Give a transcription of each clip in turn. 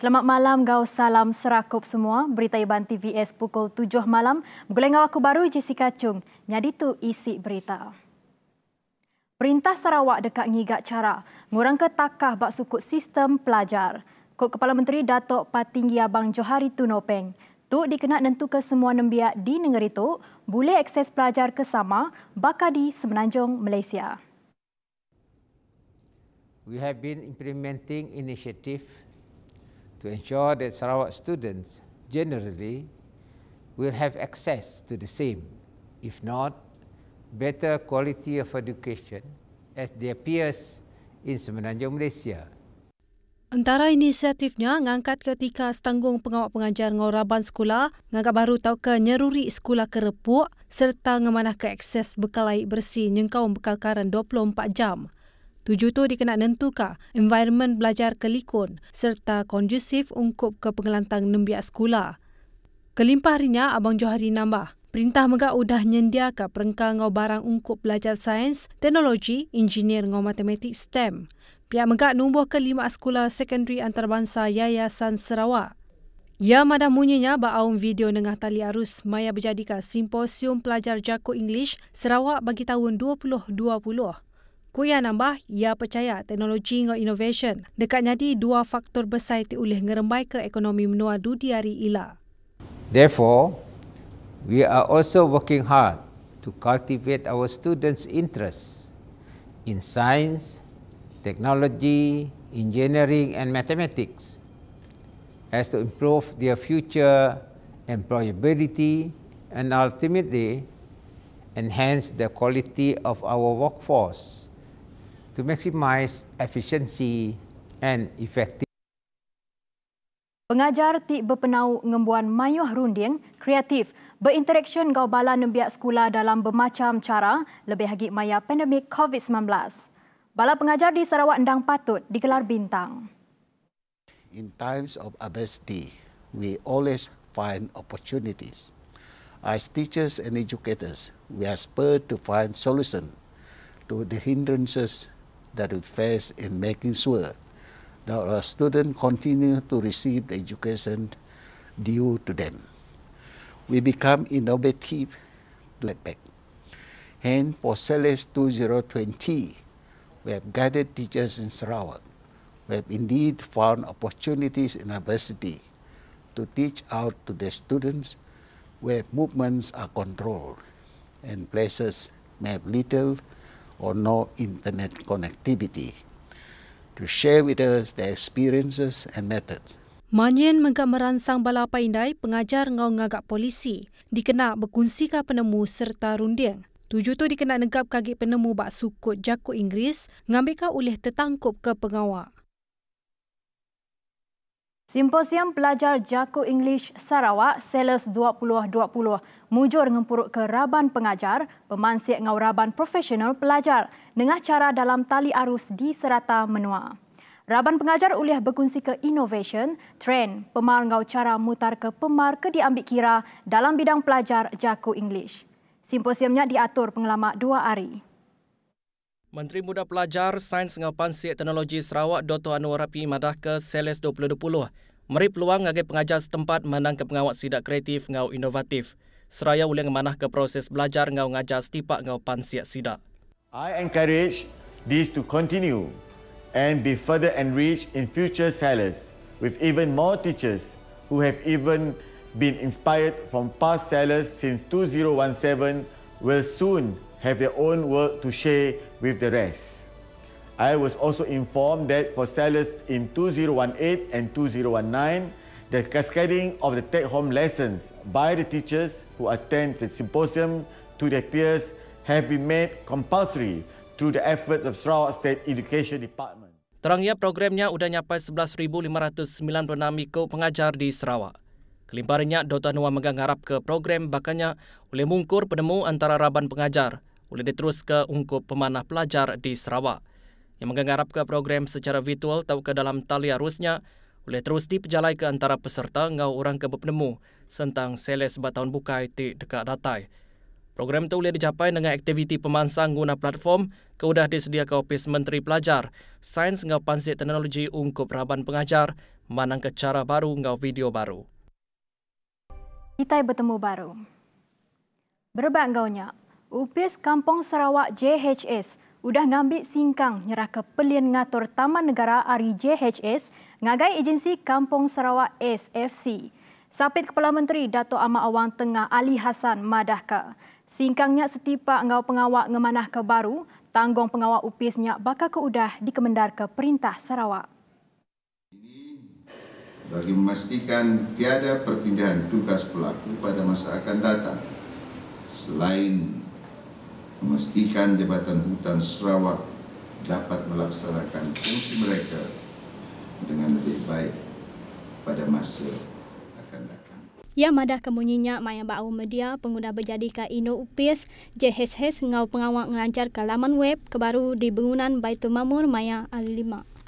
Selamat malam, gau salam serakup semua. Berita Iban TVS pukul 7 malam. Gulengau aku baru Jessica Chung. Nyadi tu isi berita. Perintah Sarawak dekat ngigak cara. Ngurang ke takah bak sukut sistem pelajar. Kod Kepala Menteri Datuk Patinggi Abang Johari Tuno Peng. Tu dikena nentu ke semua nembiak di negeri tu boleh akses pelajar ke sama bakal di Semenanjung Malaysia. We have been implementing initiative to ensure that Sarawak students generally will have access to the same, if not better quality of education as their peers in Semenanjung Malaysia. Antara inisiatifnya, mengangkat ketika setanggung pengawal pengajar ngoraban sekolah, mengangkat baru tahu ke nyeruri sekolah kerepuk, serta ngemanah ke akses bekal air bersih yang nyengkaum bekal karan 24 jam. Tujuh tu dikena nentu environment belajar kelikun serta kondusif ungkup ke pengelantang nembiak sekolah. Kelimpah harinya, Abang Johari nambah. Perintah mega sudah nyendia ke perengkang ngau barang ungkup belajar sains, teknologi, engineer ngau matematik STEM. Pihak Megat menubuhkan lima sekolah sekunderi antarabangsa Yayasan Sarawak. Ia ya madah munyinya baaum video dengah tali arus maya berjadikan simposium pelajar jako English Sarawak bagi tahun 2020. Kuya nambah, ia percaya teknologi dan innovation dekat jadi dua faktor besar ti boleh ngerembai ke ekonomi menua dudiari ila. Therefore, we are also working hard to cultivate our students' interest in science, technology, engineering, and mathematics as to improve their future employability and ultimately enhance the quality of our workforce to maximize efficiency and effectiveness. Pengajar ti berpenau ngembuan mayuh runding kreatif berinteraction gau bala nembiak sekolah dalam bermacam cara lebih hagi maya pandemik COVID-19. Bala pengajar di Sarawak Endang Patut digelar bintang. In times of adversity, we always find opportunities. As teachers and educators, we are spurred to find solution to the hindrances that we face in making sure that our students continue to receive the education due to them. We become innovative to back. Hence, for CELES 2020, We have guided teachers in Sarawak. We have indeed found opportunities in adversity to teach out to the students where movements are controlled and places may have little or no internet connectivity to share with us their experiences and methods. Manyen menggak meransang bala pengajar ngau ngagak polisi, dikena berkunsi ka penemu serta runding. Tujuh tu dikenal negap kaget penemu bak sukut jakut Inggeris ngambilkan oleh tertangkup ke pengawak. Simposium Pelajar Jaku English Sarawak Sales 2020 mujur ngempuruk ke Raban Pengajar, pemansik ngau Raban Profesional Pelajar dengan cara dalam tali arus di serata menua. Raban Pengajar uliah berkongsi ke innovation, trend, pemar ngau cara mutar ke pemar ke diambil kira dalam bidang pelajar Jaku English. Simposiumnya diatur pengelama dua hari. Menteri Muda Pelajar Sains Ngapan Siak Teknologi Sarawak Dr. Anwar Rapi Madah ke Seles 2020 meri peluang bagi pengajar setempat menang ke pengawat sidak kreatif ngau inovatif. Seraya uli mengamanah ke proses belajar ngau ngajar setipak ngau pan siak sidak. I encourage this to continue and be further enriched in future Seles with even more teachers who have even been inspired from past sellers since 2017 will soon have their own work to share with the rest. I was also informed that for sellers in 2018 and 2019, the cascading of the take-home lessons by the teachers who attend the symposium to their peers have been made compulsory through the efforts of Sarawak State Education Department. Terangnya programnya sudah nyapai 11,596 ikut pengajar di Sarawak. Kelimparnya, Dr. Anwar megang harap ke program bakanya boleh mengukur penemu antara raban pengajar boleh diterus ke ungkup pemanah pelajar di Sarawak. Yang megang harap ke program secara virtual atau ke dalam tali arusnya boleh terus dipejalai ke antara peserta ngau orang ke berpenemu sentang seles tahun buka di dekat datai. Program itu boleh dicapai dengan aktiviti pemansang guna platform keudah disedia ke Opis Menteri Pelajar, Sains ngau Pansit Teknologi Ungkup Raban Pengajar, manang ke cara baru ngau video baru. Kita bertemu baru. Berbat gaunya, Upis Kampung Sarawak JHS sudah ngambil singkang nyerah ke pelian ngatur Taman Negara Ari JHS ngagai agensi Kampung Sarawak SFC. Sapit Kepala Menteri Datuk Amat Awang Tengah Ali Hasan Madahka. Singkangnya setipa ngau pengawak ngemanah ke baru, tanggung pengawak upisnya bakal ke udah dikemendar ke Perintah Sarawak bagi memastikan tiada perpindahan tugas pelaku pada masa akan datang. Selain memastikan Jabatan Hutan Sarawak dapat melaksanakan fungsi mereka dengan lebih baik pada masa akan datang. Ya madah kemunyinya maya bau media pengguna berjadi ka ino upis jehes ngau pengawak ngelancar ke laman web kebaru di bangunan Baitul Mamur maya al-5.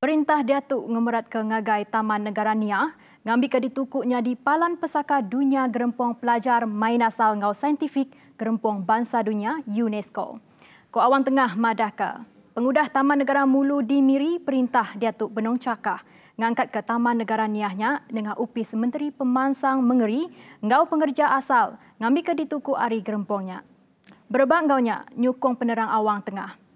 Perintah Datuk Ngemerat ke Ngagai Taman Negara Nia ngambil ke ditukuknya di Palan Pesaka Dunia Gerempong Pelajar Main Asal Ngau Saintifik Gerempong Bangsa Dunia UNESCO. Ko Awang Tengah Madaka, Pengudah Taman Negara Mulu di Miri Perintah Datuk Benong Cakah ngangkat ke Taman Negara Niahnya dengan upi Menteri Pemansang Mengeri Ngau Pengerja Asal ngambil ke dituku Ari Gerempongnya. Berebak Ngaunya, nyukong penerang Awang Tengah.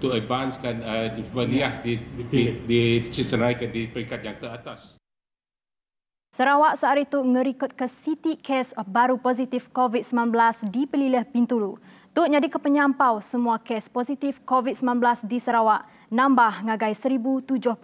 to advance kan uh, berniat di ya. lah di diceraikan di, di peringkat yang teratas. Sarawak sehari itu ngerikut ke Siti kes baru positif COVID-19 di Pelilih Pintulu. Tu jadi kepenyampau semua kes positif COVID-19 di Sarawak nambah ngagai 1,074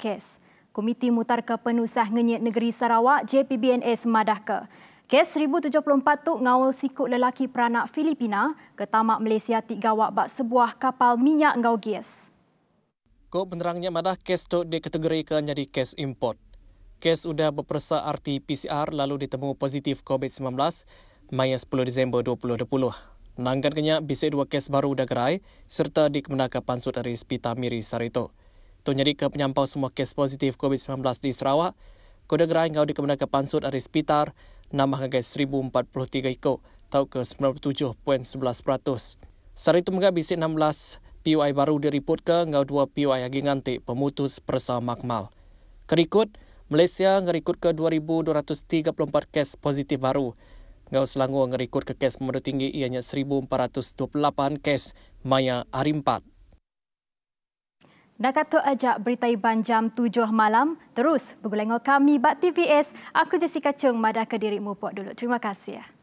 kes. Komiti Mutar ke Penusah Ngenyit Negeri Sarawak JPBNS Madaka. Kes 1074 tu ngawal sikut lelaki peranak Filipina ke tamak Malaysia tiga awak bak sebuah kapal minyak ngau gas. Ko penerangnya madah kes tu dikategorikan jadi kes import. Kes sudah berperiksa RT-PCR lalu ditemu positif COVID-19 maya 10 Disember 2020. Nanggan kenya bisik dua kes baru udah gerai serta di dikemenakan pansut dari Spita Miri Sarito. Tu jadi ke penyampau semua kes positif COVID-19 di Sarawak, kode gerai ngau di dikemenakan pansut dari Spitar Nama harga 1043 ikut tau ke 97.11%. Sari itu mengagai 16 POI baru diriput ke ngau 2 POI lagi ngantik pemutus persama makmal. Kerikut, Malaysia ngerikut ke 2,234 kes positif baru. Ngau Selangor ngerikut ke kes pemerintah tinggi ianya 1,428 kes maya hari Dah kata ajak berita Iban jam 7 malam, terus bergulengok kami Bak TVS. Aku Jessica Chung, madah ke dirimu buat dulu. Terima kasih. Ya.